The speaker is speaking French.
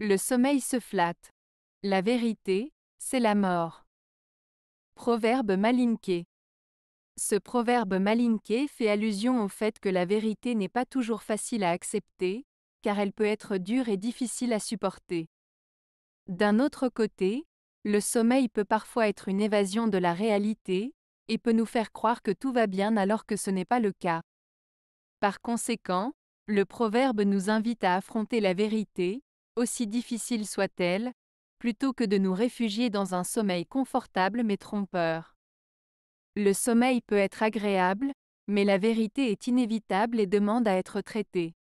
Le sommeil se flatte. La vérité, c'est la mort. Proverbe malinqué. Ce proverbe malinqué fait allusion au fait que la vérité n'est pas toujours facile à accepter, car elle peut être dure et difficile à supporter. D'un autre côté, le sommeil peut parfois être une évasion de la réalité, et peut nous faire croire que tout va bien alors que ce n'est pas le cas. Par conséquent, le proverbe nous invite à affronter la vérité, aussi difficile soit-elle, plutôt que de nous réfugier dans un sommeil confortable mais trompeur. Le sommeil peut être agréable, mais la vérité est inévitable et demande à être traitée.